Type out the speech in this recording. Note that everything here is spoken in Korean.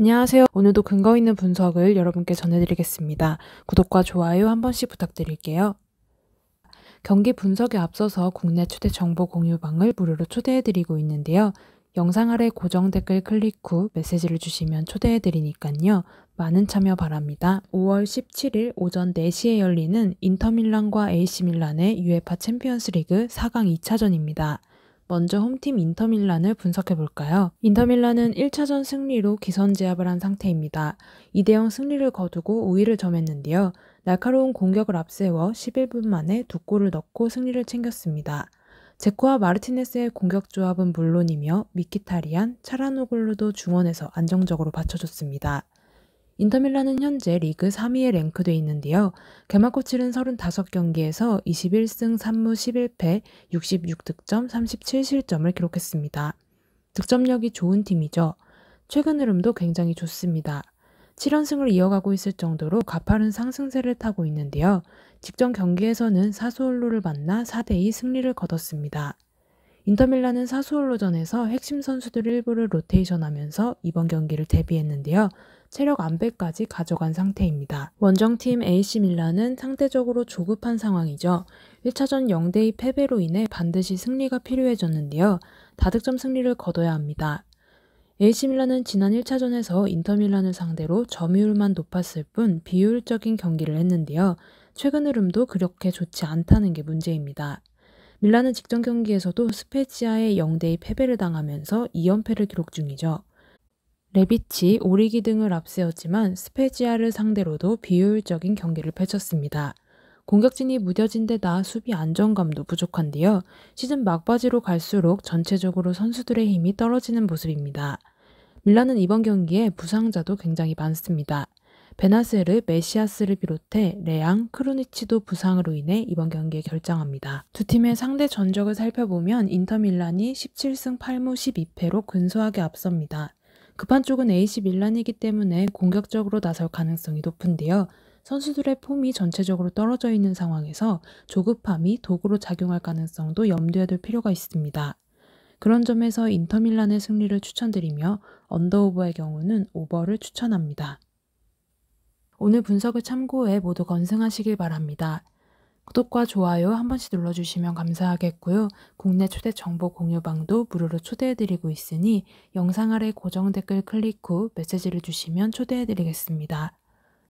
안녕하세요. 오늘도 근거 있는 분석을 여러분께 전해드리겠습니다. 구독과 좋아요 한 번씩 부탁드릴게요. 경기 분석에 앞서서 국내 최대 정보 공유방을 무료로 초대해드리고 있는데요. 영상 아래 고정 댓글 클릭 후 메시지를 주시면 초대해드리니깐요. 많은 참여 바랍니다. 5월 17일 오전 4시에 열리는 인터밀란과 AC밀란의 유에파 챔피언스 리그 4강 2차전입니다. 먼저 홈팀 인터밀란을 분석해 볼까요? 인터밀란은 1차전 승리로 기선 제압을 한 상태입니다. 2대0 승리를 거두고 우위를 점했는데요. 날카로운 공격을 앞세워 11분 만에 두 골을 넣고 승리를 챙겼습니다. 제코와 마르티네스의 공격 조합은 물론이며 미키타리안, 차라노글루도 중원에서 안정적으로 받쳐줬습니다. 인터밀라는 현재 리그 3위에 랭크돼 있는데요. 개막고 치른 35경기에서 21승 3무 11패, 66득점, 37실점을 기록했습니다. 득점력이 좋은 팀이죠. 최근 흐름도 굉장히 좋습니다. 7연승을 이어가고 있을 정도로 가파른 상승세를 타고 있는데요. 직전 경기에서는 사수홀로를 만나 4대2 승리를 거뒀습니다. 인터밀라는 사수홀로전에서 핵심 선수들 일부를 로테이션하면서 이번 경기를 대비했는데요. 체력 안배까지 가져간 상태입니다. 원정팀 AC 밀란은 상대적으로 조급한 상황이죠. 1차전 0대2 패배로 인해 반드시 승리가 필요해졌는데요. 다득점 승리를 거둬야 합니다. AC 밀란은 지난 1차전에서 인터 밀란을 상대로 점유율만 높았을 뿐 비효율적인 경기를 했는데요. 최근 흐름도 그렇게 좋지 않다는 게 문제입니다. 밀란은 직전 경기에서도 스페치아의 0대2 패배를 당하면서 2연패를 기록 중이죠. 레비치, 오리기 등을 앞세웠지만 스페지아를 상대로도 비효율적인 경기를 펼쳤습니다. 공격진이 무뎌진 데다 수비 안정감도 부족한데요. 시즌 막바지로 갈수록 전체적으로 선수들의 힘이 떨어지는 모습입니다. 밀라는 이번 경기에 부상자도 굉장히 많습니다. 베나세르, 메시아스를 비롯해 레앙, 크루니치도 부상으로 인해 이번 경기에 결정합니다. 두 팀의 상대 전적을 살펴보면 인터밀란이 17승 8무 12패로 근소하게 앞섭니다. 급한 쪽은 AC 밀란이기 때문에 공격적으로 나설 가능성이 높은데요. 선수들의 폼이 전체적으로 떨어져 있는 상황에서 조급함이 도구로 작용할 가능성도 염두에 둘 필요가 있습니다. 그런 점에서 인터밀란의 승리를 추천드리며 언더오버의 경우는 오버를 추천합니다. 오늘 분석을 참고해 모두 건승하시길 바랍니다. 구독과 좋아요 한 번씩 눌러주시면 감사하겠고요. 국내 초대 정보 공유방도 무료로 초대해드리고 있으니 영상 아래 고정 댓글 클릭 후 메시지를 주시면 초대해드리겠습니다.